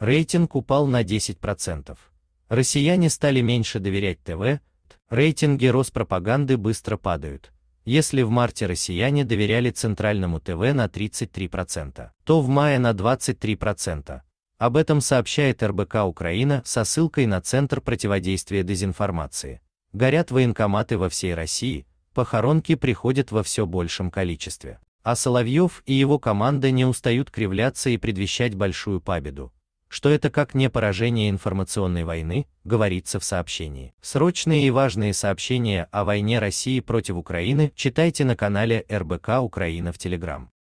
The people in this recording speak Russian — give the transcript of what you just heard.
Рейтинг упал на 10%. Россияне стали меньше доверять ТВ, рейтинги Роспропаганды быстро падают. Если в марте россияне доверяли центральному ТВ на 33%, то в мае на 23%. Об этом сообщает РБК Украина со ссылкой на Центр противодействия дезинформации. Горят военкоматы во всей России, похоронки приходят во все большем количестве. А Соловьев и его команда не устают кривляться и предвещать большую победу что это как не поражение информационной войны, говорится в сообщении. Срочные и важные сообщения о войне России против Украины читайте на канале РБК Украина в Телеграм.